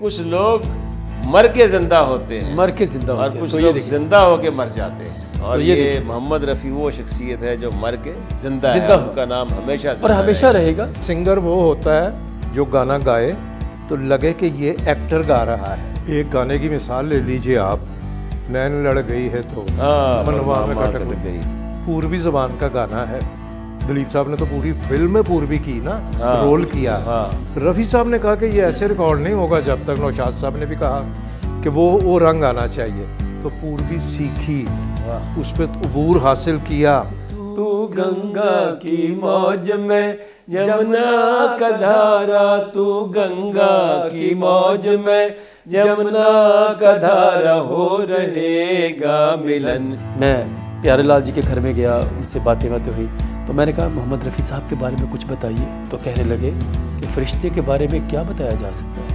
कुछ लोग मर के जिंदा होते हैं मर के जिंदा और कुछ तो लोग जिंदा होके मर जाते हैं तो और ये, ये मोहम्मद रफ़ी वो शख्सियत है जो मर के जिंदा जिंदा उनका नाम हमेशा और हमेशा रहेगा सिंगर वो होता है जो गाना गाए तो लगे कि ये एक्टर गा रहा है एक गाने की मिसाल ले लीजिए आप नैन लड़ गई है तो हाँ, मनवा में गई पूर्वी जबान का गाना है दिलीप साहब ने तो पूरी फिल्म में पूर्वी की ना हाँ, रोल किया हाँ। रफ़ी साहब ने कहा कि ये ऐसे रिकॉर्ड नहीं होगा जब तक नौशाद साहब ने भी कहा कि वो वो रंग आना चाहिए तो पूर्वी सीखी हाँ। उस पर उबूर हासिल किया तू गंगा की मौज में जमुना का धारा तू गंगा की मौज में जमुना का धारा हो रहेगा मिलन मैं प्यारे लाल जी के घर में गया उनसे बातें बातें हुई तो मैंने कहा मोहम्मद रफ़ी साहब के बारे में कुछ बताइए तो कहने लगे कि फरिश्ते के बारे में क्या बताया जा सकता है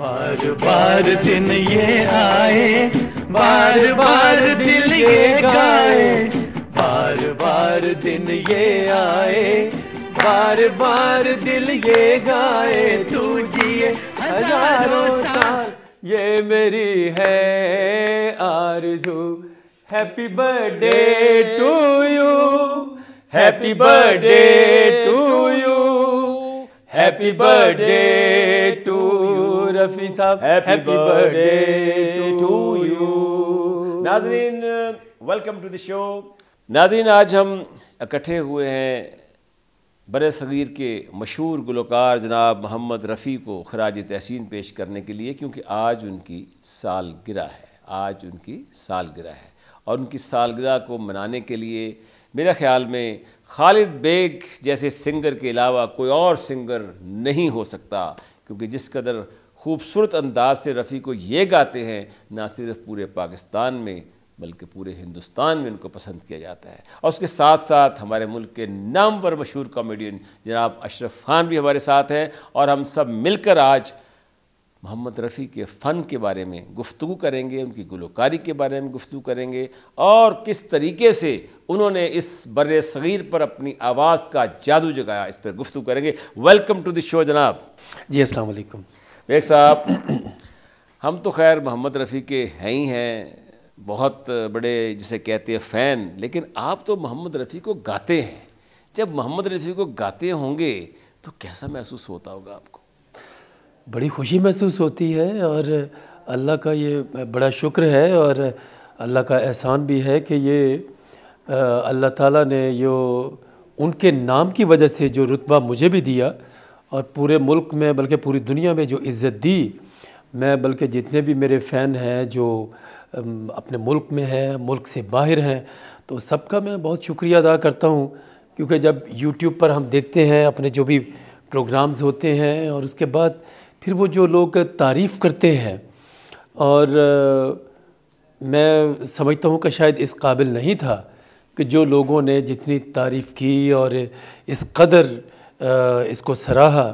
बार बार दिन ये आए बार बार दिल ये गाए बार बार दिन ये आए बार बार दिल ये गाए तू जिए हजारों साल ये मेरी है आरजू happy birthday to you happy birthday to you happy birthday to Rafi साहब हैप्पी बर्थडे टू यू नाजरीन वेलकम टू द शो नाजरीन आज हम इकट्ठे हुए हैं बर सग़ीर के मशहूर गुलकार जनाब मोहम्मद रफ़ी को खराज तहसीन पेश करने के लिए क्योंकि आज उनकी सालगिरह है आज उनकी सालगिरह है और उनकी सालगिरह को मनाने के लिए मेरे ख़्याल में खालिद बेग जैसे सिंगर के अलावा कोई और सिंगर नहीं हो सकता क्योंकि जिस कदर खूबसूरत अंदाज से रफ़ी को ये गाते हैं ना सिर्फ पूरे पाकिस्तान में बल्कि पूरे हिंदुस्तान में उनको पसंद किया जाता है और उसके साथ साथ हमारे मुल्क के नाम पर मशहूर कॉमेडियन जनाब अशरफ खान भी हमारे साथ हैं और हम सब मिलकर आज मोहम्मद रफ़ी के फ़न के बारे में गुफ्तु करेंगे उनकी गुलकारी के बारे में गुफ्तु करेंगे और किस तरीके से उन्होंने इस बर सग़ीर पर अपनी आवाज़ का जादू जगाया इस पर गुफ्तु करेंगे वेलकम टू द शो जनाब जी असल वालेकुम बेग साहब हम तो खैर मोहम्मद रफ़ी के हैं ही हैं बहुत बड़े जिसे कहते हैं फ़ैन लेकिन आप तो मोहम्मद रफ़ी को गाते हैं जब मोहम्मद रफ़ी को गाते होंगे तो कैसा महसूस होता होगा आपको बड़ी खुशी महसूस होती है और अल्लाह का ये बड़ा शुक्र है और अल्लाह का एहसान भी है कि ये अल्लाह ताला ने यो उनके नाम की वजह से जो रुतबा मुझे भी दिया और पूरे मुल्क में बल्कि पूरी दुनिया में जो इज़्ज़त दी मैं बल्कि जितने भी मेरे फ़ैन हैं जो अपने मुल्क में हैं मुल्क से बाहर हैं तो सबका मैं बहुत शुक्रिया अदा करता हूँ क्योंकि जब यूट्यूब पर हम देखते हैं अपने जो भी प्रोग्राम्स होते हैं और उसके बाद फिर वो जो लोग तारीफ़ करते हैं और आ, मैं समझता हूँ कि शायद इस काबिल नहीं था कि जो लोगों ने जितनी तारीफ़ की और इस कदर आ, इसको सराहा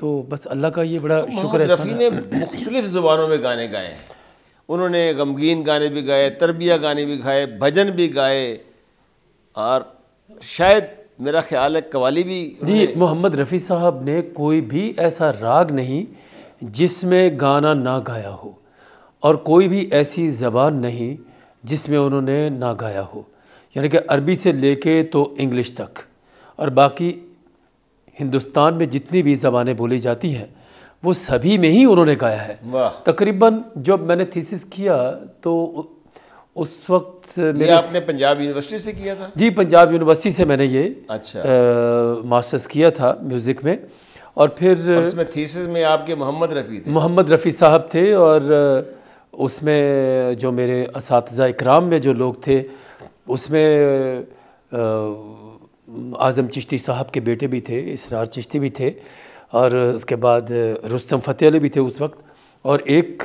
तो बस अल्लाह का ये बड़ा तो शुक्र है रफ़ी ने मुख्तलिफ ज़ुबानों में गाने गाए हैं उन्होंने गमगीन गाने भी गाए तरबिया गाने भी गाए भजन भी गाए और शायद मेरा ख्याल है कवाली भी जी मोहम्मद रफ़ी साहब ने कोई भी ऐसा राग नहीं जिसमें गाना ना गाया हो और कोई भी ऐसी ज़बान नहीं जिसमें उन्होंने ना गाया हो यानी कि अरबी से लेके तो इंग्लिश तक और बाकी हिंदुस्तान में जितनी भी ज़बानें बोली जाती हैं वो सभी में ही उन्होंने गाया है तकरीबन जब मैंने थीसिस किया तो उस वक्त मेरे आपने पंजाब यूनिवर्सिटी से किया था जी पंजाब यूनिवर्सिटी से मैंने ये अच्छा मास्टर्स किया था म्यूज़िक में और फिर उसमें थीसिस में आपके मोहम्मद रफ़ी थे मोहम्मद रफ़ी साहब थे और उसमें जो मेरे इस इकराम में जो लोग थे उसमें आज़म चिश्ती साहब के बेटे भी थे इसरार चिश्ती भी थे और उसके बाद रुस्तम फ़तेह अली भी थे उस वक्त और एक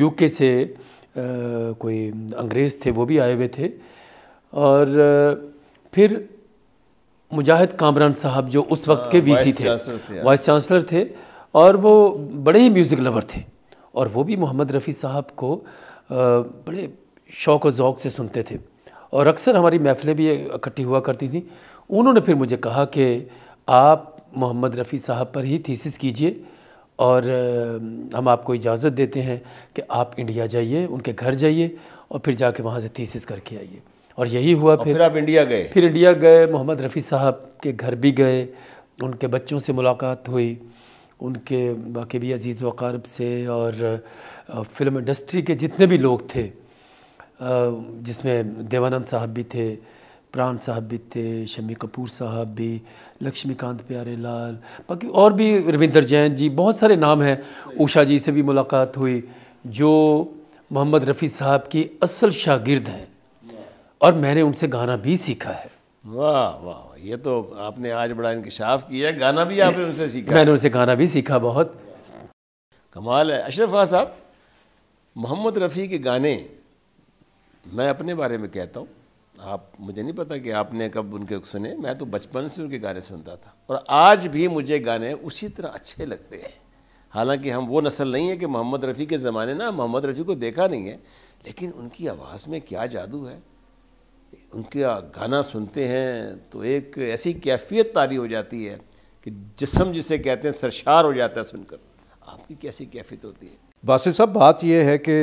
यूके से कोई अंग्रेज़ थे वो भी आए हुए थे और फिर मुजाहिद कामरान साहब जो उस वक्त के वीसी हाँ, थे वाइस चांसलर थे और वो बड़े ही म्यूज़िक लवर थे और वो भी मोहम्मद रफ़ी साहब को बड़े शौक और ज़ौक़ से सुनते थे और अक्सर हमारी महफ़िलें भी इकट्ठी हुआ करती थी उन्होंने फिर मुझे कहा कि आप मोहम्मद रफ़ी साहब पर ही थीसिस कीजिए और हम आपको इजाज़त देते हैं कि आप इंडिया जाइए उनके घर जाइए और फिर जाके वहाँ से थीसिस करके आइए और यही हुआ फिर, फिर आप इंडिया गए फिर इंडिया गए मोहम्मद रफ़ी साहब के घर भी गए उनके बच्चों से मुलाकात हुई उनके बाकी भी अजीज़ वकारब से और फिल्म इंडस्ट्री के जितने भी लोग थे जिसमें देवानंद साहब भी थे प्राण साहब भी थे शमी कपूर साहब भी लक्ष्मीकांत प्यारे लाल बाकी और भी रविंदर जैन जी बहुत सारे नाम हैं उषा जी से भी मुलाकात हुई जो मोहम्मद रफ़ी साहब की असल शागिर्द हैं और मैंने उनसे गाना भी सीखा है वाह वाह ये तो आपने आज बड़ा इंकशाफ किया गाना भी आपने उनसे सीखा मैंने उनसे गाना भी सीखा बहुत कमाल है अशरफ खान साहब मोहम्मद रफ़ी के गाने मैं अपने बारे में कहता हूँ आप मुझे नहीं पता कि आपने कब उनके सुने मैं तो बचपन से उनके गाने सुनता था और आज भी मुझे गाने उसी तरह अच्छे लगते हैं हालांकि हम वो नस्ल नहीं है कि मोहम्मद रफ़ी के ज़माने ना मोहम्मद रफ़ी को देखा नहीं है लेकिन उनकी आवाज़ में क्या जादू है उनका गाना सुनते हैं तो एक ऐसी कैफियत तारी हो जाती है कि जिसम जिसे कहते हैं सरशार हो जाता है सुनकर आपकी कैसी कैफियत होती है बासिर साहब बात यह है कि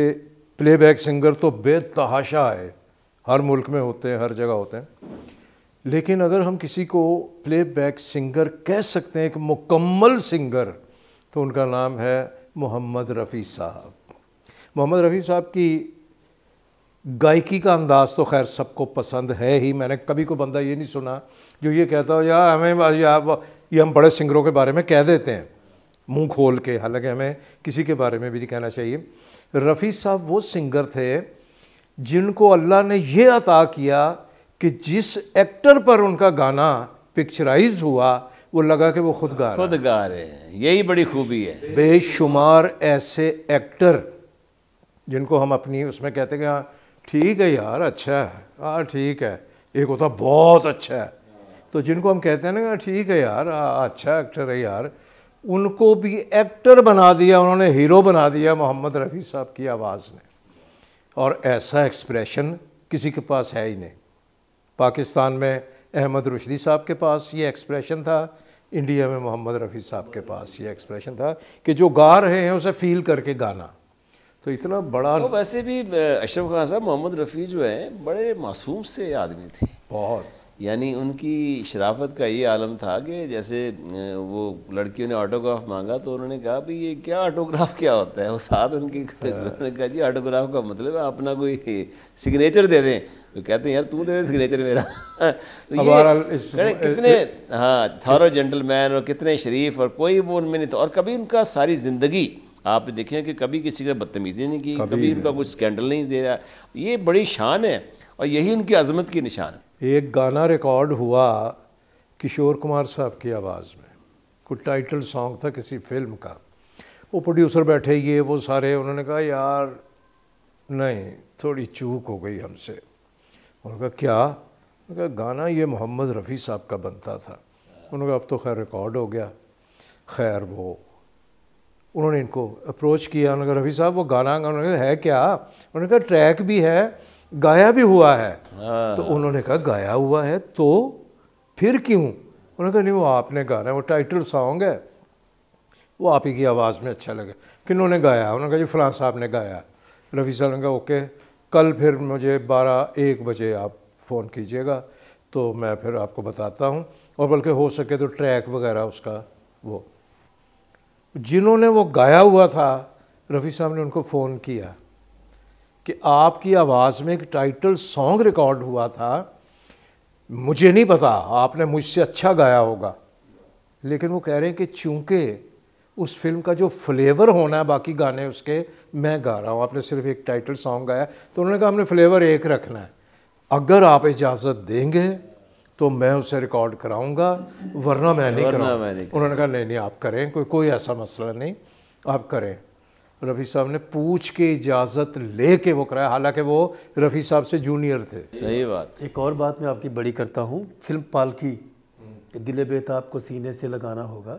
प्लेबैक सिंगर तो बेतहाशा है हर मुल्क में होते हैं हर जगह होते हैं लेकिन अगर हम किसी को प्लेबैक सिंगर कह सकते हैं एक मुकम्मल सिंगर तो उनका नाम है मोहम्मद रफ़ी साहब मोहम्मद रफ़ी साहब की गायकी का अंदाज़ तो खैर सबको पसंद है ही मैंने कभी को बंदा ये नहीं सुना जो ये कहता हो यार हमें या ये हम बड़े सिंगरों के बारे में कह देते हैं मुंह खोल के हालांकि हमें किसी के बारे में भी नहीं कहना चाहिए रफ़ी साहब वो सिंगर थे जिनको अल्लाह ने ये अता किया कि जिस एक्टर पर उनका गाना पिक्चराइज हुआ वो लगा कि वो खुद गा खुद गा रहे हैं यही बड़ी खूबी है बेशुमार ऐसे एक्टर जिनको हम अपनी उसमें कहते हैं हाँ, ठीक है यार अच्छा है हाँ ठीक है एक होता बहुत अच्छा है तो जिनको हम कहते हैं ना हाँ, ठीक है यार आ, हाँ, अच्छा एक्टर है यार उनको भी एक्टर बना दिया उन्होंने हीरो बना दिया मोहम्मद रफ़ी साहब की आवाज़ ने और ऐसा एक्सप्रेशन किसी के पास है ही नहीं पाकिस्तान में अहमद रुशदी साहब के पास ये एक्सप्रेशन था इंडिया में मोहम्मद रफ़ी साहब के पास ये एक्सप्रेशन था कि जो गा रहे हैं उसे फील करके गाना तो इतना बड़ा तो वैसे भी अशरफ खान साहब मोहम्मद रफ़ी जो है बड़े मासूम से आदमी थे बहुत यानी उनकी शराफत का ये आलम था कि जैसे वो लड़कियों ने ऑटोग्राफ मांगा तो उन्होंने कहा भी ये क्या ऑटोग्राफ क्या होता है वो साथ उनकी हाँ। उन्होंने कहा जी ऑटोग्राफ का मतलब है अपना कोई सिग्नेचर दे दें तो कहते हैं यार तू दे सिग्नेचर मेरा तो ये इस, कितने हाँ थारो जेंटलमैन और कितने शरीफ और कोई वो उनमें नहीं था और कभी उनका सारी ज़िंदगी आप देखें कि कभी किसी का बदतमीज़ी नहीं की कभी, कभी उनका कुछ स्कैंडल नहीं दे रहा ये बड़ी शान है और यही उनकी अजमत की निशान है एक गाना रिकॉर्ड हुआ किशोर कुमार साहब की आवाज़ में कुछ टाइटल सॉन्ग था किसी फिल्म का वो प्रोड्यूसर बैठे ये वो सारे उन्होंने कहा यार नहीं थोड़ी चूक हो गई हमसे उन्होंने कहा क्या उन्होंने कहा गाना ये मोहम्मद रफ़ी साहब का बनता था उन्होंने कहा अब तो खैर रिकॉर्ड हो गया खैर वो उन्होंने इनको अप्रोच किया उन्होंने कहा रफ़ी साहब वो गाना उन्होंने कहा है क्या उन्होंने कहा ट्रैक भी है गाया भी हुआ है हाँ। तो उन्होंने कहा गाया हुआ है तो फिर क्यों उन्होंने कहा नहीं वो आपने गाना है वो टाइटल सॉन्ग है वो आप ही की आवाज़ में अच्छा लगे कि उन्होंने गाया उन्होंने कहा जी फलां साहब ने गाया रफ़ी साहब ने कहा ओके कल फिर मुझे बारह एक बजे आप फ़ोन कीजिएगा तो मैं फिर आपको बताता हूँ और बल्कि हो सके तो ट्रैक वगैरह उसका वो जिन्होंने वो गाया हुआ था रफ़ी साहब ने उनको फ़ोन किया कि आपकी आवाज़ में एक टाइटल सॉन्ग रिकॉर्ड हुआ था मुझे नहीं पता आपने मुझसे अच्छा गाया होगा लेकिन वो कह रहे हैं कि चूँकि उस फिल्म का जो फ्लेवर होना है बाकी गाने उसके मैं गा रहा हूँ आपने सिर्फ एक टाइटल सॉन्ग गाया तो उन्होंने कहा हमने फ्लेवर एक रखना है अगर आप इजाज़त देंगे तो मैं उसे रिकॉर्ड कराऊंगा वरना मैं नहीं कराऊंगा उन्होंने कहा नहीं नहीं आप करें कोई कोई ऐसा मसला नहीं आप करें रफ़ी साहब ने पूछ के इजाज़त ले के वो कराया हालांकि वो रफ़ी साहब से जूनियर थे सही बात एक और बात मैं आपकी बड़ी करता हूँ फिल्म पालकी दिल बेताब को सीने से लगाना होगा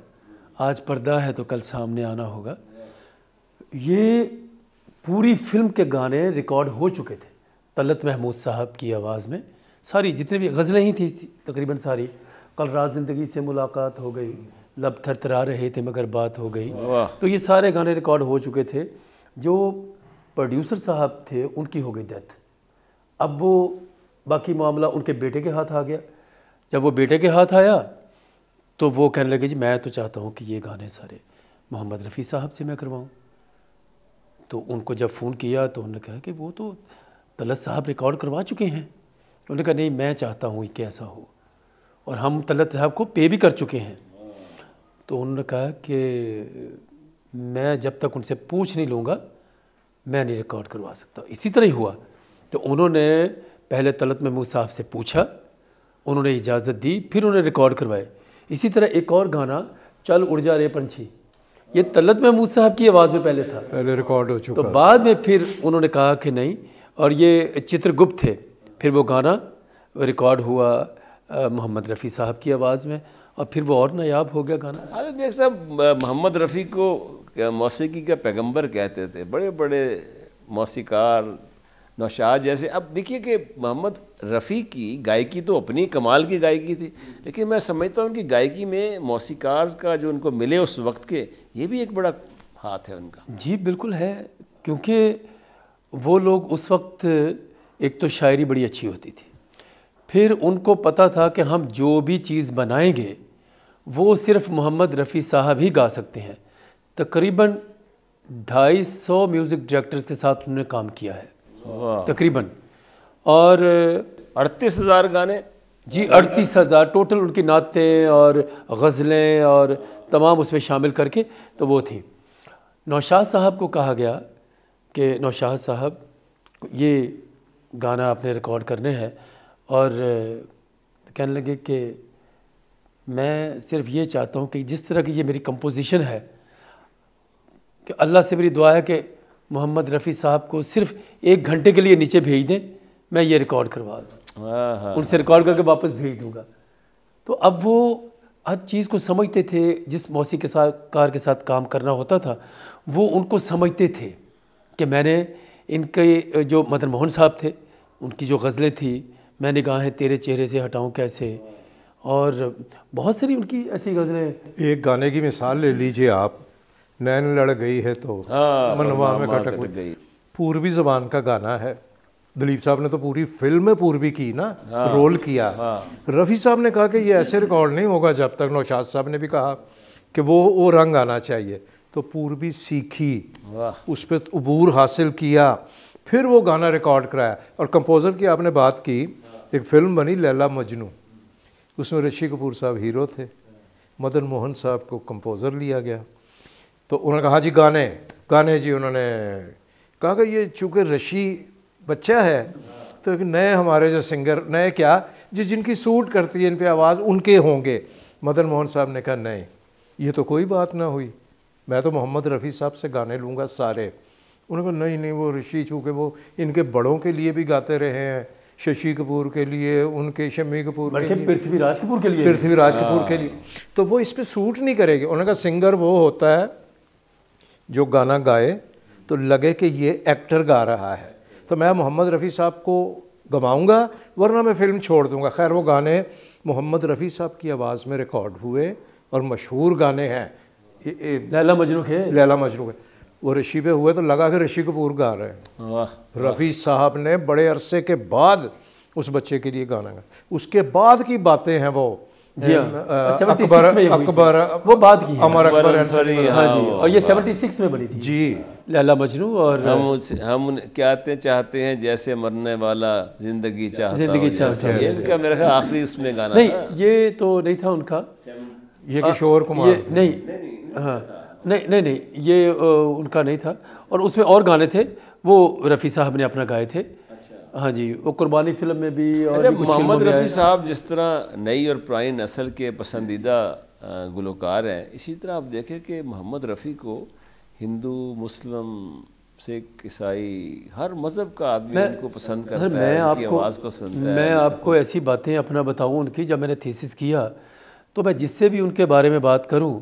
आज पर्दा है तो कल सामने आना होगा ये पूरी फिल्म के गाने रिकॉर्ड हो चुके थे तलत महमूद साहब की आवाज़ में सारी जितनी भी गज़लें ही थी तकरीबन सारी कल रात ज़िंदगी से मुलाकात हो गई लब थरथरा रहे थे मगर बात हो गई तो ये सारे गाने रिकॉर्ड हो चुके थे जो प्रोड्यूसर साहब थे उनकी हो गई डेथ अब वो बाकी मामला उनके बेटे के हाथ आ गया जब वो बेटे के हाथ आया तो वो कहने लगे जी मैं तो चाहता हूँ कि ये गाने सारे मोहम्मद रफ़ी साहब से मैं करवाऊँ तो उनको जब फ़ोन किया तो उन्होंने कहा कि वो तो तलत साहब रिकॉर्ड करवा चुके हैं उन्होंने कहा नहीं मैं चाहता हूँ कि ऐसा हो और हम तलत साहब को पे भी कर चुके हैं तो उन्होंने कहा कि मैं जब तक उनसे पूछ नहीं लूँगा मैं नहीं रिकॉर्ड करवा सकता इसी तरह ही हुआ तो उन्होंने पहले तलत महमूद साहब से पूछा उन्होंने इजाज़त दी फिर उन्होंने रिकॉर्ड करवाए इसी तरह एक और गाना चल उड़ जा रे पंछी ये तलत महमूद साहब की आवाज़ में पहले था पहले रिकॉर्ड हो चुका तो बाद में फिर उन्होंने कहा कि नहीं और ये चित्रगुप्त थे फिर वो गाना रिकॉर्ड हुआ मोहम्मद रफ़ी साहब की आवाज़ में और फिर वो और नायाब हो गया गाना अरे बेग साहब मोहम्मद रफ़ी को मौसीकी का पैगंबर कहते थे बड़े बड़े मौसीकार नौशाद जैसे अब देखिए कि मोहम्मद रफ़ी की गायकी तो अपनी कमाल की गायकी थी लेकिन मैं समझता हूँ कि गायकी में मौसीकार का जो उनको मिले उस वक्त के ये भी एक बड़ा हाथ है उनका जी बिल्कुल है क्योंकि वो लोग उस वक्त एक तो शायरी बड़ी अच्छी होती थी फिर उनको पता था कि हम जो भी चीज़ बनाएंगे वो सिर्फ मोहम्मद रफ़ी साहब ही गा सकते हैं तकरीबन ढाई सौ म्यूज़िक डायरेक्टर्स के साथ उन्होंने काम किया है तकरीबन और अड़तीस हज़ार गाने जी अड़तीस हज़ार टोटल उनकी नातें और गज़लें और तमाम उसमें शामिल करके तो वो थी नौशाद साहब को कहा गया कि नौशाद साहब ये गाना आपने रिकॉर्ड करने हैं और कहने लगे कि मैं सिर्फ ये चाहता हूँ कि जिस तरह की ये मेरी कंपोजिशन है कि अल्लाह से मेरी दुआ है कि मोहम्मद रफ़ी साहब को सिर्फ एक घंटे के लिए नीचे भेज दें मैं ये रिकॉर्ड करवा दूँ उनसे रिकॉर्ड करके वापस भेज दूँगा तो अब वो हर चीज़ को समझते थे जिस मौसी के साथ कार के साथ काम करना होता था वो उनको समझते थे कि मैंने इनके जो मदन मोहन साहब थे उनकी जो गज़लें थी मैंने निगाहें तेरे चेहरे से हटाऊं कैसे और बहुत सारी उनकी ऐसी गज़लें एक गाने की मिसाल ले लीजिए आप नैन लड़ गई है तो हाँ, मनवा में कटक गई पूर्वी ज़बान का गाना है दिलीप साहब ने तो पूरी फिल्म में पूर्वी की ना हाँ, रोल किया हाँ। रफ़ी साहब ने कहा कि ये ऐसे रिकॉर्ड नहीं होगा जब तक नौशाद साहब ने भी कहा कि वो वो रंग आना चाहिए तो पूर्वी सीखी उस पर अबूर हासिल किया फिर वो गाना रिकॉर्ड कराया और कंपोज़र की आपने बात की एक फ़िल्म बनी लैला मजनू उसमें ऋषि कपूर साहब हीरो थे मदन मोहन साहब को कंपोज़र लिया गया तो उन्होंने कहा जी गाने गाने जी उन्होंने कहा कि ये चूँकि ऋषि बच्चा है तो नए हमारे जो सिंगर नए क्या जी जिनकी सूट करती है इन पर आवाज़ उनके होंगे मदन मोहन साहब ने कहा नहीं ये तो कोई बात ना हुई मैं तो मोहम्मद रफ़ी साहब से गाने लूँगा सारे उन्होंने कहा नहीं नहीं वो ऋषि चूँकि वो इनके बड़ों के लिए भी गाते रहे हैं शशि कपूर के लिए उनके शमी कपूर के लिए पृथ्वीराज कपूर के लिए पृथ्वीराज हाँ। कपूर के लिए तो वो इस पर सूट नहीं करेगी उन्होंने कहा सिंगर वो होता है जो गाना गाए तो लगे कि ये एक्टर गा रहा है तो मैं मोहम्मद रफ़ी साहब को गवाऊंगा वरना मैं फ़िल्म छोड़ दूँगा खैर वो गाने मोहम्मद रफ़ी साहब की आवाज़ में रिकॉर्ड हुए और मशहूर गाने हैं लैला मजनू के लैला मजनू के वो ऋषि पे हुए तो लगा कि ऋषि कपूर गा रहे हैं रफ़ी साहब ने बड़े अरसे के बाद उस बच्चे के लिए गाना गाया उसके बाद की बातें हैं वो जी हाँ। अकबर अकबर वो बात की अमर अकबर हाँ, हाँ, हाँ जी और ये 76 में बनी थी जी लैला मजनू और हम हम क्या चाहते हैं जैसे मरने वाला जिंदगी चाहता जिंदगी चाहता ख्याल आखिरी उसमें गाना नहीं ये तो नहीं था उनका ये किशोर कुमार नहीं हाँ नहीं नहीं नहीं ये उनका नहीं था और उसमें और गाने थे वो रफ़ी साहब ने अपना गाए थे अच्छा। हाँ जी वो कुर्बानी फिल्म में भी और अच्छा, मोहम्मद रफ़ी साहब जिस तरह नई और पुरानी नस्ल के पसंदीदा गुलकार हैं इसी तरह आप देखें कि मोहम्मद रफ़ी को हिंदू मुस्लिम सिख ईसाई हर मज़हब का आदमी उनको पसंद करता मैं है आपको को मैं आपको ऐसी बातें अपना बताऊँ उनकी जब मैंने थीसिस किया तो मैं जिससे भी उनके बारे में बात करूँ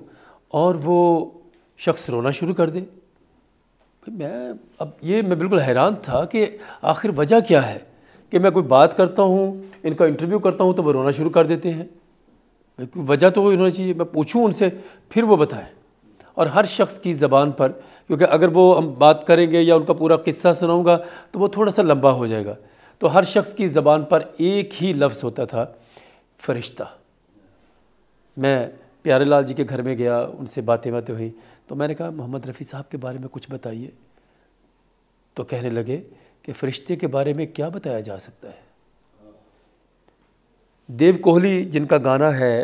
और वो शख्स रोना शुरू कर दे मैं अब ये मैं बिल्कुल हैरान था कि आखिर वजह क्या है कि मैं कोई बात करता हूँ इनका इंटरव्यू करता हूँ तो वो रोना शुरू कर देते हैं वजह तो होना चाहिए मैं पूछूँ उनसे फिर वो बताएं और हर शख्स की ज़बान पर क्योंकि अगर वो हम बात करेंगे या उनका पूरा किस्सा सुनाऊँगा तो वो थोड़ा सा लंबा हो जाएगा तो हर शख्स की ज़बान पर एक ही लफ्ज़ होता था फरिश्ता मैं प्यारे लाल जी के घर में गया उनसे बातें बातें हुई तो मैंने कहा मोहम्मद रफ़ी साहब के बारे में कुछ बताइए तो कहने लगे कि फरिश्ते के बारे में क्या बताया जा सकता है देव कोहली जिनका गाना है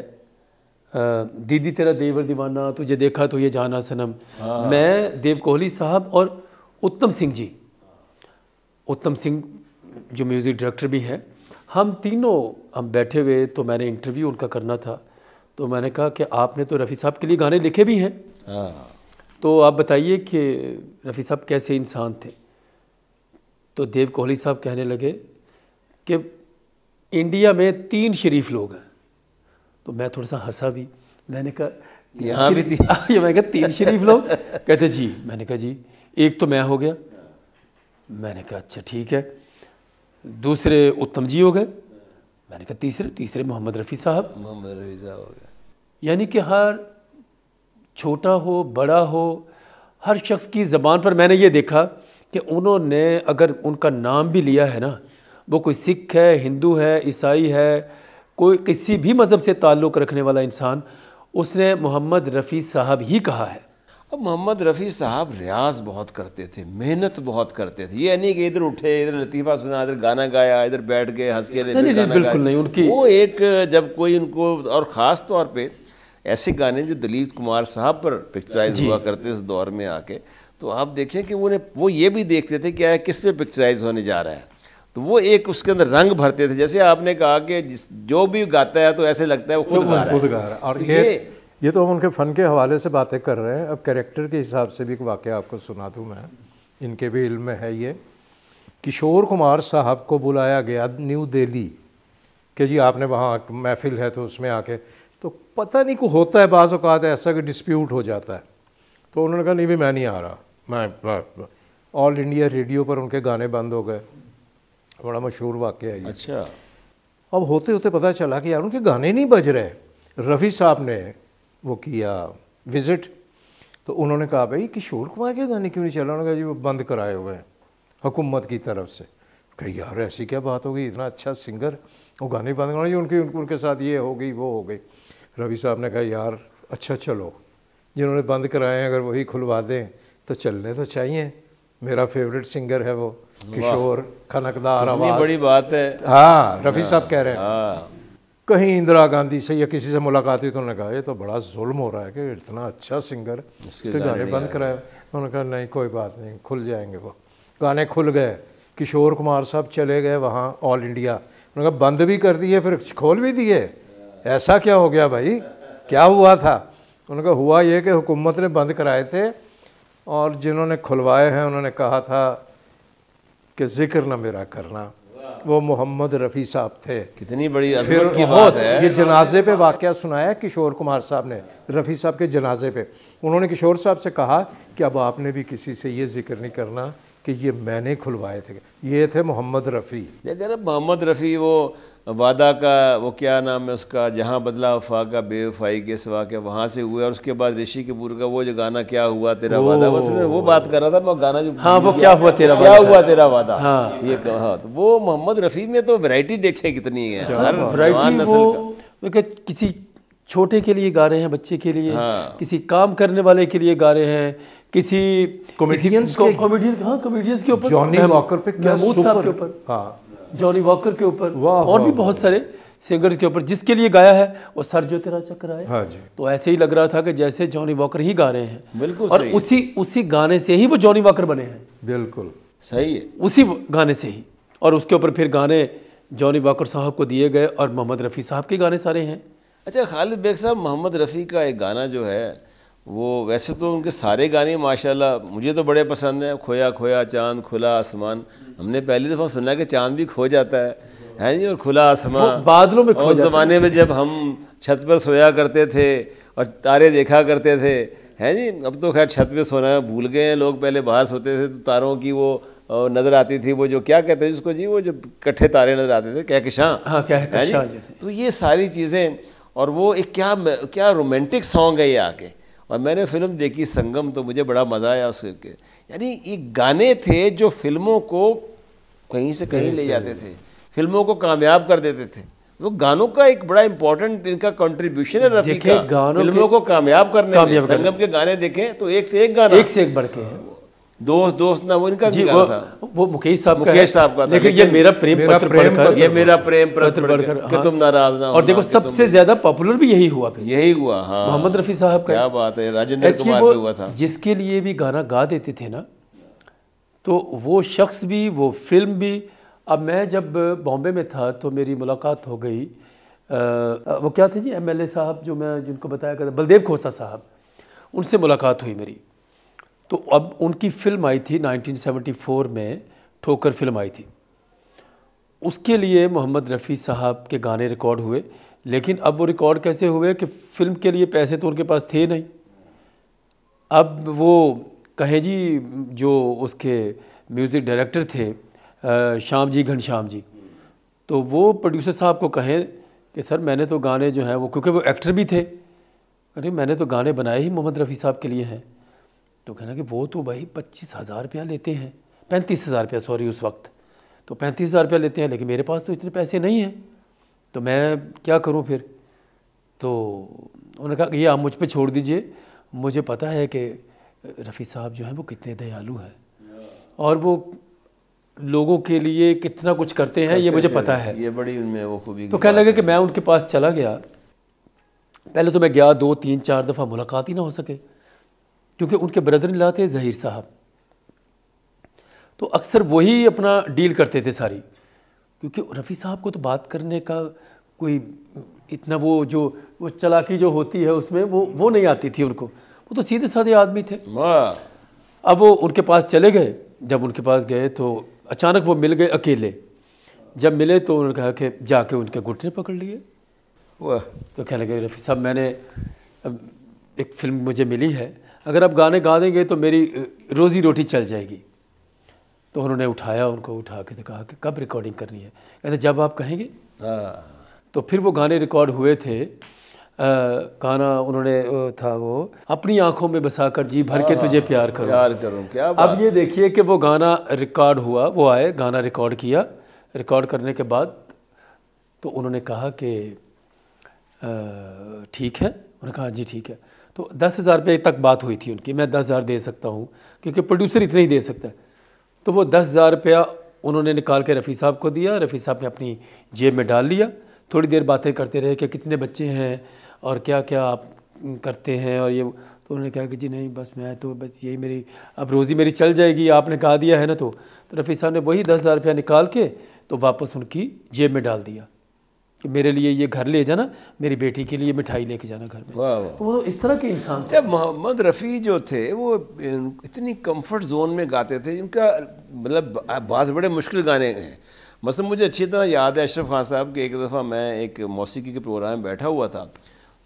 दीदी तेरा देवर दीवाना तुझे देखा तो ये जाना सनम हाँ। मैं देव कोहली साहब और उत्तम सिंह जी उत्तम सिंह जो म्यूज़िक डायरेक्टर भी हैं हम तीनों हम बैठे हुए तो मैंने इंटरव्यू उनका करना था तो मैंने कहा कि आपने तो रफ़ी साहब के लिए गाने लिखे भी हैं हाँ। तो आप बताइए कि रफ़ी साहब कैसे इंसान थे तो देव कोहली साहब कहने लगे कि इंडिया में तीन शरीफ लोग हैं तो मैं थोड़ा सा हंसा भी मैंने कहा यहाँ भी ये मैंने कहा तीन शरीफ लोग कहते जी मैंने कहा जी एक तो मैं हो गया मैंने कहा अच्छा ठीक है दूसरे उत्तम जी हो गए मैंने कहा तीसरे तीसरे मोहम्मद रफ़ी साहब मोहम्मद रफ़ी साहब हो गए यानी कि हर छोटा हो बड़ा हो हर शख्स की ज़बान पर मैंने ये देखा कि उन्होंने अगर उनका नाम भी लिया है ना वो कोई सिख है हिंदू है ईसाई है कोई किसी भी मज़हब से ताल्लुक़ रखने वाला इंसान उसने मोहम्मद रफ़ी साहब ही कहा है अब मोहम्मद रफ़ी साहब रियाज बहुत करते थे मेहनत बहुत करते थे ये नहीं कि इधर उठे इधर लतीफ़ा सुना इधर गाना गाया इधर बैठ गए हंस के नहीं, नहीं, बिल्कुल नहीं उनकी वो एक जब कोई उनको और ख़ास तौर पर ऐसे गाने जो दलीप कुमार साहब पर पिक्चराइज हुआ करते इस दौर में आके तो आप देखें कि उन्हें वो ये भी देखते थे कि आया किस पे पिक्चराइज होने जा रहा है तो वो एक उसके अंदर रंग भरते थे जैसे आपने कहा कि जिस जो भी गाता है तो ऐसे लगता है वो खुद तो गा रहा है खुद गा रहा है और तो ये ये तो हम उनके फ़न के हवाले से बातें कर रहे हैं अब कैरेक्टर के हिसाब से भी एक वाक्य आपको सुना दूँ मैं इनके भी इल्म में है ये किशोर कुमार साहब को बुलाया गया न्यू दिल्ली कि जी आपने वहाँ महफिल है तो उसमें आके तो पता नहीं को होता है बाज़ अवत ऐसा कि डिस्प्यूट हो जाता है तो उन्होंने कहा नहीं भी मैं नहीं आ रहा मैं ऑल इंडिया रेडियो पर उनके गाने बंद हो गए बड़ा मशहूर वाक्य है ये अच्छा अब होते होते पता चला कि यार उनके गाने नहीं बज रहे रफ़ी साहब ने वो किया विज़िट तो उन्होंने कहा भाई किशोर कुमार के गाने क्यों नहीं चला उन्होंने कहा जी वो बंद कराए हुए हैं हुकूमत की तरफ से कही यार ऐसी क्या बात हो गई इतना अच्छा सिंगर वो गाने पाने वाले उनकी उनके उनके साथ ये हो गई वो हो गई रवि साहब ने कहा यार अच्छा चलो जिन्होंने बंद कराए हैं अगर वही खुलवा दें तो चलने तो चाहिए मेरा फेवरेट सिंगर है वो किशोर खनकदार आवाज बड़ी बात है हाँ रफ़ी हाँ, साहब कह रहे हैं हाँ। कहीं इंदिरा गांधी से या किसी से मुलाकात हुई तो उन्होंने कहा ये तो बड़ा जुल्म हो रहा है कि इतना अच्छा सिंगर उसके गाने बंद कराए उन्होंने कहा नहीं कोई बात नहीं खुल जाएंगे वो गाने खुल गए किशोर कुमार साहब चले गए वहाँ ऑल इंडिया उन्होंने कहा बंद भी कर दिए फिर खोल भी दिए ऐसा क्या हो गया भाई क्या हुआ था उन्होंने कहा हुआ ये कि हुकूमत ने बंद कराए थे और जिन्होंने खुलवाए हैं उन्होंने कहा था कि जिक्र ना मेरा करना वो मोहम्मद रफ़ी साहब थे कितनी बड़ी फिर की बात है ये जनाजे पे वाक़ सुनाया किशोर कुमार साहब ने रफ़ी साहब के जनाजे पे उन्होंने किशोर साहब से कहा कि अब आपने भी किसी से ये जिक्र नहीं करना कि ये मैंने खुलवाए थे ये थे मोहम्मद रफ़ी लेकिन अब मोहम्मद रफ़ी वो वादा का वो क्या नाम है उसका जहाँ बदला वफा का बेवफाई के सवा के वहाँ से हुआ और उसके बाद ऋषि कपूर का वो जो गाना क्या हुआ तेरा वादा बस मैं वो बात कर रहा था मैं गाना जो हाँ वो क्या हुआ तेरा क्या हुआ तेरा वादा हाँ ये कहा तो, तो वो मोहम्मद रफ़ी में तो वैरायटी देखे कितनी है हर वैरायटी किसी छोटे के लिए गा रहे हैं बच्चे के लिए हाँ। किसी काम करने वाले के लिए गा रहे हैं किसी कॉमेडियंस कॉमेडियन हाँ कॉमेडियंस के ऊपर जॉनी वॉकर पे क्या साहब हाँ। के ऊपर हाँ जॉनी वॉकर के ऊपर और भी बहुत सारे सिंगर के ऊपर जिसके लिए गाया है वो सर जो तेरा चक्कर आए हाँ जी तो ऐसे ही लग रहा था कि जैसे जॉनी वॉकर ही गा रहे हैं बिल्कुल और उसी उसी गाने से ही वो जॉनी वॉकर बने हैं बिल्कुल सही है उसी गाने से ही और उसके ऊपर फिर गाने जॉनी वॉकर साहब को दिए गए और मोहम्मद रफ़ी साहब के गाने सारे हैं अच्छा खालिद बेग साहब मोहम्मद रफ़ी का एक गाना जो है वो वैसे तो उनके सारे गाने माशाल्लाह मुझे तो बड़े पसंद हैं खोया खोया चांद खुला आसमान हमने पहली दफ़ा सुना कि चांद भी खो जाता है है जी और खुला आसमान बादलों में खो उस ज़माने में जब हम छत पर सोया करते थे और तारे देखा करते थे हैं जी अब तो खैर छत पर सोना भूल गए हैं लोग पहले बाहर सोते थे तो तारों की वो नज़र आती थी वो जो क्या कहते हैं जिसको जी वो जो कट्ठे तारे नज़र आते थे कहकशां हाँ कह तो ये सारी चीज़ें और वो एक क्या क्या रोमांटिक सॉन्ग है ये आके और मैंने फिल्म देखी संगम तो मुझे बड़ा मज़ा आया उसके यानी ये गाने थे जो फिल्मों को कहीं से कहीं ले जाते थे फिल्मों को कामयाब कर देते थे वो गानों का एक बड़ा इंपॉर्टेंट इनका कंट्रीब्यूशन है रफी का फिल्मों को कामयाब करने संगम के गाने देखें तो एक से एक गाना एक से एक बढ़ के दोस्त दोस्त ना वो इनका भी वो, था वो मुकेश साहब मुकेश साहब का लेकिन ये मेरा प्रेम पत्र पढ़कर ये मेरा प्रेम पत्र पढ़कर कि हाँ। तुम नाराज ना और देखो हाँ, सबसे ज्यादा पॉपुलर भी यही हुआ फिर यही हुआ हाँ मोहम्मद रफी साहब का क्या बात है राजेंद्र अच्छा, कुमार भी हुआ था जिसके लिए भी गाना गा देते थे ना तो वो शख्स भी वो फिल्म भी अब मैं जब बॉम्बे में था तो मेरी मुलाकात हो गई वो क्या थे जी एम साहब जो मैं जिनको बताया करता बलदेव खोसा साहब उनसे मुलाकात हुई मेरी तो अब उनकी फ़िल्म आई थी 1974 में ठोकर फिल्म आई थी उसके लिए मोहम्मद रफ़ी साहब के गाने रिकॉर्ड हुए लेकिन अब वो रिकॉर्ड कैसे हुए कि फ़िल्म के लिए पैसे तो उनके पास थे नहीं अब वो कहें जी जो उसके म्यूज़िक डायरेक्टर थे श्याम जी घनश्याम जी तो वो प्रोड्यूसर साहब को कहें कि सर मैंने तो गाने जो हैं वो क्योंकि वो एक्टर भी थे अरे मैंने तो गाने बनाए ही मोहम्मद रफ़ी साहब के लिए हैं तो कहना कि वो तो भाई पच्चीस हज़ार रुपया लेते हैं पैंतीस हज़ार रुपया सॉरी उस वक्त तो पैंतीस हज़ार रुपया लेते हैं लेकिन मेरे पास तो इतने पैसे नहीं हैं तो मैं क्या करूँ फिर तो उन्होंने कहा ये आप मुझ पर छोड़ दीजिए मुझे पता है कि रफ़ी साहब जो हैं वो कितने दयालु हैं और वो लोगों के लिए कितना कुछ करते हैं ये मुझे पता है ये बड़ी उनमें वो खूबी तो कहने लगे कि मैं उनके पास चला गया पहले तो मैं गया दो तीन चार दफ़ा मुलाकात ही ना हो सके क्योंकि उनके ब्रदर ला थे ज़हीर साहब तो अक्सर वही अपना डील करते थे सारी क्योंकि रफ़ी साहब को तो बात करने का कोई इतना वो जो वो चलाकी जो होती है उसमें वो वो नहीं आती थी उनको वो तो सीधे साधे आदमी थे अब वो उनके पास चले गए जब उनके पास गए तो अचानक वो मिल गए अकेले जब मिले तो उन्होंने कहा कि जाके उनके घुटने पकड़ लिए वाह तो कहने लगे रफ़ी साहब मैंने एक फ़िल्म मुझे मिली है अगर आप गाने गा देंगे तो मेरी रोज़ी रोटी चल जाएगी तो उन्होंने उठाया उनको उठा के तो कहा कि कब रिकॉर्डिंग करनी है कहते जब आप कहेंगे हाँ। तो फिर वो गाने रिकॉर्ड हुए थे आ, गाना उन्होंने था वो अपनी आंखों में बसा कर जी भर के हाँ। तुझे प्यार करूं प्यार करूं क्या बात अब ये देखिए कि वो गाना रिकॉर्ड हुआ वो आए गाना रिकॉर्ड किया रिकॉर्ड करने के बाद तो उन्होंने कहा कि ठीक है उन्होंने कहा जी ठीक है तो दस हज़ार रुपये तक बात हुई थी उनकी मैं दस हज़ार दे सकता हूँ क्योंकि प्रोड्यूसर इतने ही दे सकता है तो वो दस हज़ार रुपया उन्होंने निकाल के रफ़ी साहब को दिया रफ़ी साहब ने अपनी जेब में डाल लिया थोड़ी देर बातें करते रहे कि कितने बच्चे हैं और क्या क्या आप करते हैं और ये तो उन्होंने कहा कि जी नहीं बस मैं तो बस यही मेरी अब रोज़ी मेरी चल जाएगी आपने कहा दिया है ना तो, तो रफ़ी साहब ने वही दस हज़ार रुपया निकाल के तो वापस उनकी जेब में डाल दिया कि मेरे लिए ये घर ले जाना मेरी बेटी के लिए मिठाई लेके जाना घर में वाह तो वो तो इस तरह के इंसान थे मोहम्मद रफ़ी जो थे वो इतनी कंफर्ट जोन में गाते थे इनका मतलब बहुत बड़े मुश्किल गाने हैं मसलन मुझे अच्छी तरह याद है अशरफ खान साहब के एक दफ़ा मैं एक मौसीकी के प्रोग्राम में बैठा हुआ था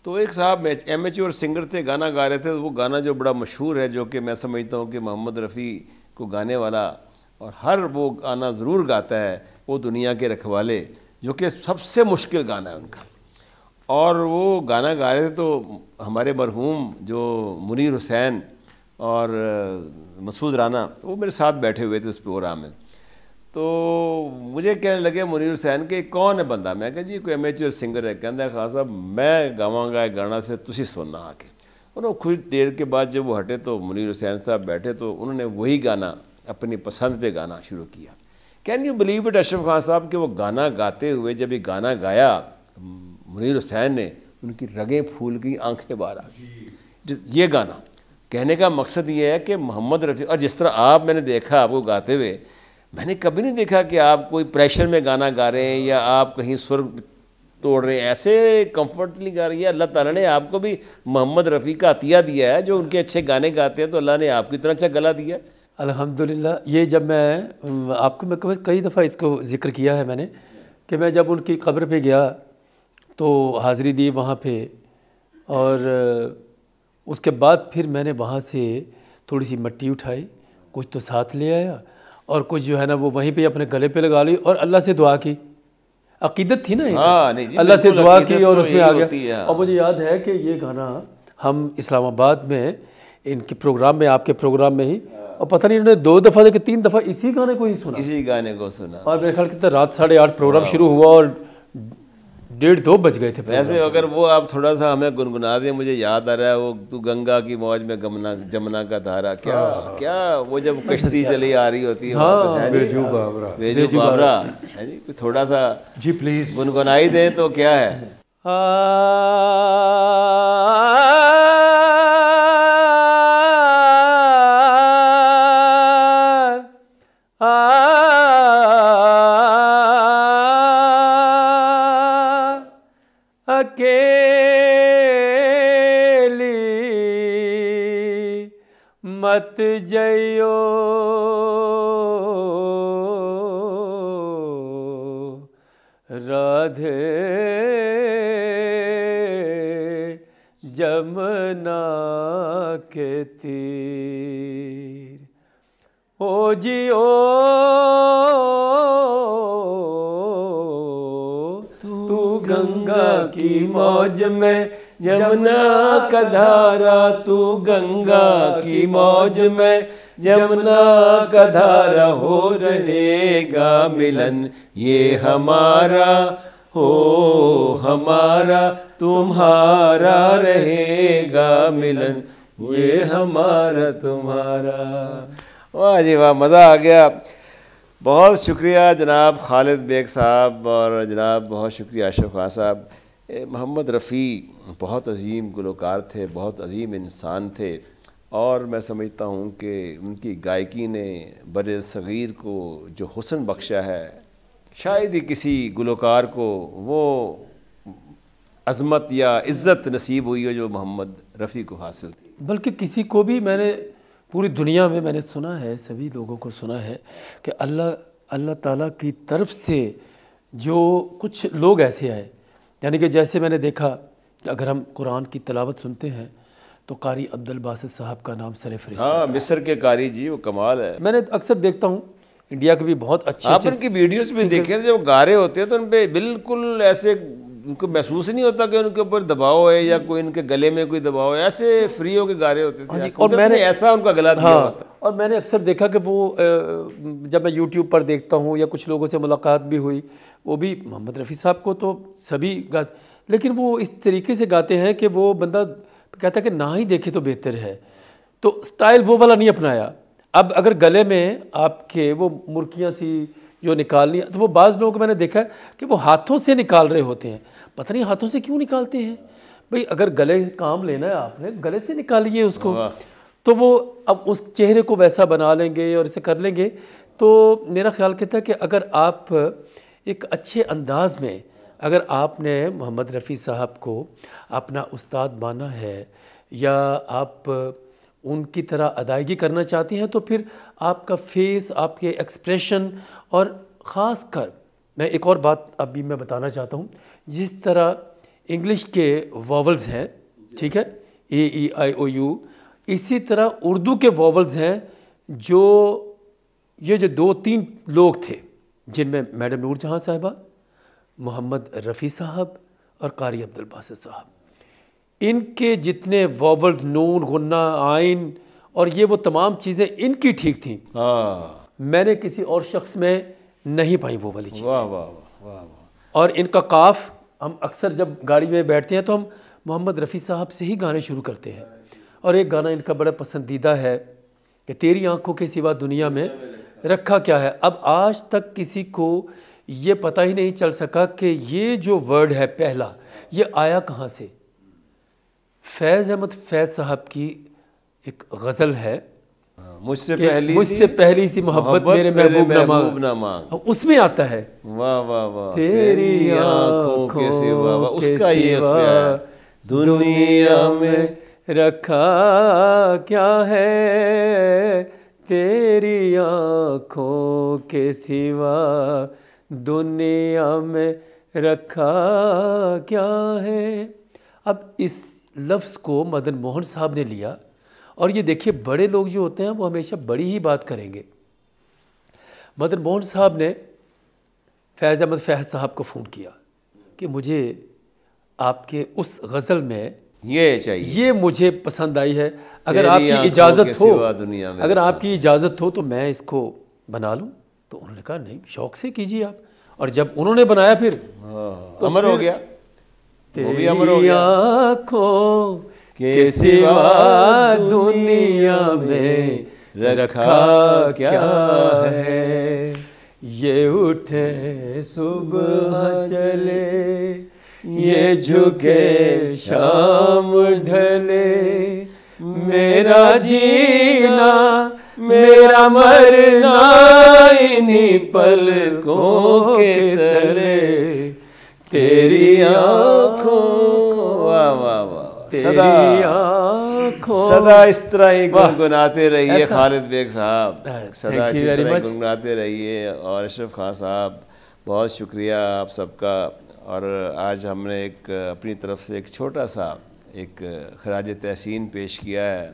तो एक साहब एम एच और सिंगर थे गाना गा रहे थे वो गाना जो बड़ा मशहूर है जो कि मैं समझता हूँ कि मोहम्मद रफ़ी को गाने वाला और हर वो गाना ज़रूर गाता है वो दुनिया के रखवाले जो कि सबसे मुश्किल गाना है उनका और वो गाना गा रहे थे तो हमारे मरहूम जो मुनीर हुसैन और मसूद राना तो वो मेरे साथ बैठे हुए थे उस प्रोग्राम में तो मुझे कहने लगे मुनीर हुसैन के कौन है बंदा मैं कह जी कोई अमेचर सिंगर है कहता खान साहब मैं एक गाना फिर तुम्हें सुनना आके उन्होंने कुछ देर के बाद जब वो हटे तो मुनीर हुसैन साहब बैठे तो उन्होंने वही गाना अपनी पसंद पे गाना शुरू किया can you believe it Ashraf Khan साहब कि वो गाना गाते हुए जब ये गाना गाया मुनीर हुसैन ने उनकी रगें फूल गई आंखें बार आ गई ये गाना कहने का मकसद ये है कि मोहम्मद रफ़ी और जिस तरह आप मैंने देखा आपको गाते हुए मैंने कभी नहीं देखा कि आप कोई प्रेशर में गाना गा रहे हैं या आप कहीं सुर तोड़ रहे हैं ऐसे कम्फर्टली गा रही है अल्लाह ताला ने आपको भी मोहम्मद रफ़ी का अतिया दिया है जो उनके अच्छे गाने गाते हैं तो अल्लाह ने आपको इतना अच्छा गला दिया है अल्हम्दुलिल्लाह ये जब मैं आपको मैं कई दफ़ा इसको ज़िक्र किया है मैंने कि मैं जब उनकी कब्र पे गया तो हाज़री दी वहाँ पे और उसके बाद फिर मैंने वहाँ से थोड़ी सी मिट्टी उठाई कुछ तो साथ ले आया और कुछ जो है ना वो वहीं पे अपने गले पे लगा ली और अल्लाह से दुआ की अकीदत थी ना तो? हाँ, अल्लाह से दुआ की और तो उसमें आ गया हाँ। और मुझे याद है कि ये गाना हम इस्लामाबाद में इनके प्रोग्राम में आपके प्रोग्राम में ही और पता नहीं इन्होंने दो दफ़ा देखे तीन दफ़ा इसी गाने को ही सुना इसी गाने को सुना और मेरे ख्याल कितना तो रात साढ़े आठ प्रोग्राम हाँ। शुरू हुआ और डेढ़ दो बज गए थे वैसे अगर वो आप थोड़ा सा हमें गुनगुना दें मुझे याद आ रहा है वो तू गंगा की मौज में गमना जमुना का धारा क्या आ, हाँ। क्या वो जब कश्ती चली आ रही होती है हाँ। बेजू बेजू जी थोड़ा सा जी प्लीज़ गुनगुनाई दें तो क्या है आ, आज में का कधारा तू गंगा की मौज में का कधारा हो रहेगा मिलन ये हमारा हो हमारा तुम्हारा रहेगा मिलन ये हमारा तुम्हारा वाह जी वाह मज़ा आ गया बहुत शुक्रिया जनाब खालिद बेग साहब और जनाब बहुत शुक्रिया अशोक खान साहब मोहम्मद रफ़ी बहुत अजीम गुलकार थे बहुत अजीम इंसान थे और मैं समझता हूँ कि उनकी गायकी ने बर सग़ीर को जो हुसन बख्शा है शायद ही किसी गुलकार को वो अज़मत या इज़्ज़त नसीब हुई है जो मोहम्मद रफ़ी को हासिल थी बल्कि किसी को भी मैंने पूरी दुनिया में मैंने सुना है सभी लोगों को सुना है कि अल्लाह अल्लाह ताला की तरफ से जो कुछ लोग ऐसे आए यानी कि जैसे मैंने देखा कि अगर हम कुरान की तलावत सुनते हैं तो कारी अब्दुल बासित साहब का नाम सर फहरिस्त हाँ मिस्र के कारी जी वो कमाल है मैंने अक्सर देखता हूँ इंडिया के भी बहुत अच्छे आप उनकी वीडियोस में देखें जब गारे होते हैं तो उन पर बिल्कुल ऐसे उनको महसूस नहीं होता कि उनके ऊपर दबाव है या कोई इनके गले में कोई दबाव है ऐसे फ्री के गारे होते थे हाँ और मैंने ऐसा उनका गला दिया हाँ। होता और मैंने अक्सर देखा कि वो जब मैं यूट्यूब पर देखता हूँ या कुछ लोगों से मुलाकात भी हुई वो भी मोहम्मद रफ़ी साहब को तो सभी गा लेकिन वो इस तरीके से गाते हैं कि वो बंदा कहता है कि ना ही देखे तो बेहतर है तो स्टाइल वो वाला नहीं अपनाया अब अगर गले में आपके वो मुर्कियाँ सी जो निकालनी तो वो बाज़ लोगों को मैंने देखा कि वो हाथों से निकाल रहे होते हैं पता नहीं हाथों से क्यों निकालते हैं भाई अगर गले काम लेना है आपने गले से निकालिए उसको तो वो अब उस चेहरे को वैसा बना लेंगे और इसे कर लेंगे तो मेरा ख्याल कहता है कि अगर आप एक अच्छे अंदाज में अगर आपने मोहम्मद रफ़ी साहब को अपना उस्ताद माना है या आप उनकी तरह अदायगी करना चाहती हैं तो फिर आपका फेस आपके एक्सप्रेशन और ख़ास कर मैं एक और बात अभी मैं बताना चाहता हूँ जिस तरह इंग्लिश के वॉवल्स हैं ठीक है ए ई आई ओ यू इसी तरह उर्दू के वॉवल्स हैं जो ये जो दो तीन लोग थे जिनमें मैडम नूर जहाँ साहबा मोहम्मद रफ़ी साहब और कारी अब्दुल साहब इनके जितने वॉवल्स नून गुन्ना आइन और ये वो तमाम चीज़ें इनकी ठीक थी हाँ। मैंने किसी और शख्स में नहीं पाई वो वाली चीज़ वाह वाह वाह और इनका काफ हम अक्सर जब गाड़ी में बैठते हैं तो हम मोहम्मद रफ़ी साहब से ही गाने शुरू करते हैं और एक गाना इनका बड़ा पसंदीदा है कि तेरी आंखों के सिवा दुनिया में रखा क्या है अब आज तक किसी को ये पता ही नहीं चल सका कि ये जो वर्ड है पहला ये आया कहाँ से फैज़ अहमद फैज़ साहब की एक गज़ल है मुझसे पहली मुझसे पहली सी मोहब्बत मेरे महबूब ना मांग ना मांग उसमें आता है वाह वाह वाह तेरी आंखों के सिवा उसका ये दुनिया में रखा क्या है तेरी आँखों के सिवा दुनिया में रखा क्या है अब इस लफ्ज़ को मदन मोहन साहब ने लिया और ये देखिए बड़े लोग जो होते हैं वो हमेशा बड़ी ही बात करेंगे मदन मोहन साहब ने फैज़ अहमद फैज़ साहब को फ़ोन किया कि मुझे आपके उस गज़ल में ये चाहिए ये मुझे पसंद आई है अगर आपकी इजाज़त हो दुनिया में अगर आपकी इजाज़त हो तो मैं इसको बना लूँ तो उन्होंने कहा नहीं शौक से कीजिए आप और जब उन्होंने बनाया फिर हाँ, तो अमर हो गया तो भी अमर हो गया को सिवा दुनिया में रखा क्या है ये उठे सुबह चले ये झुके शाम ढले मेरा जीना मेरा मरना इन्हीं पलकों के तले तेरी आँखों वाह वाह वाह सदा इस तरह ही गुनगुनाते रहिए खालिद बेग साहब हाँ, सदा इस तरह गुनगुनाते रहिए और अशरफ खान साहब बहुत शुक्रिया आप सबका और आज हमने एक अपनी तरफ से एक छोटा सा एक खराज तहसीन पेश किया है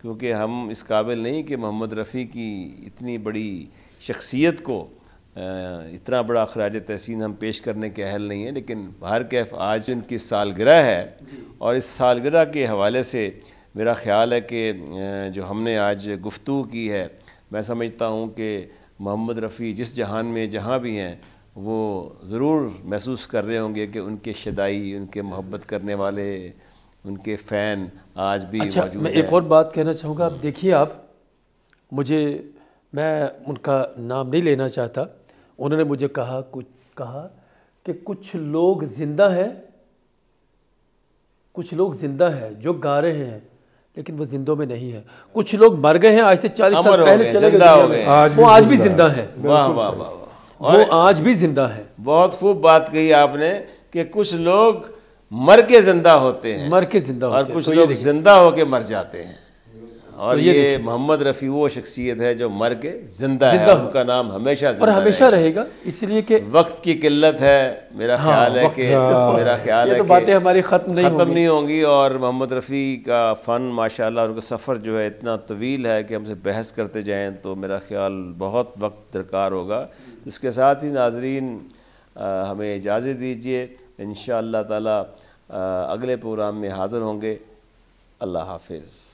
क्योंकि हम इस काबिल नहीं कि मोहम्मद रफ़ी की इतनी बड़ी शख्सियत को इतना बड़ा खराज तहसीन हम पेश करने के अहल नहीं है लेकिन बाहर कैफ आज उनकी सालगिरह है और इस सालगिरह के हवाले से मेरा ख़्याल है कि जो हमने आज गुफ्तु की है मैं समझता हूँ कि मोहम्मद रफ़ी जिस जहान में जहाँ भी हैं वो ज़रूर महसूस कर रहे होंगे कि उनके शदाई उनके मोहब्बत करने वाले उनके फ़ैन आज भी अच्छा मैं एक और बात कहना चाहूँगा आप देखिए आप मुझे मैं उनका नाम नहीं लेना चाहता उन्होंने मुझे कहा कुछ कहा कि कुछ लोग ज़िंदा हैं कुछ लोग ज़िंदा हैं जो गा रहे हैं लेकिन वो जिंदों में नहीं है कुछ लोग मर गए हैं आज से चालीस साल पहले चले गए वो आज भी जिंदा है वाह वाह वाह और वो आज भी जिंदा है बहुत खूब बात कही आपने कि कुछ लोग मर के जिंदा होते हैं मर के जिंदा और कुछ तो लोग जिंदा होके मर जाते हैं तो और तो ये, ये मोहम्मद रफ़ी वो शख्सियत है जो मर के जिंदा है उनका नाम हमेशा और हमेशा रहेगा इसलिए कि वक्त की किल्लत है मेरा हाँ, ख्याल है कि मेरा ख्याल तो है तो बातें हमारी ख़त्म नहीं ख़त्म नहीं होंगी और मोहम्मद रफ़ी का फ़न माशाल्लाह उनका सफ़र जो है इतना तवील है कि हमसे बहस करते जाएं तो मेरा ख्याल बहुत वक्त दरकार होगा इसके साथ ही नाजरीन हमें इजाज़त दीजिए इन ताला अगले प्रोग्राम में हाज़िर होंगे अल्लाह हाफिज़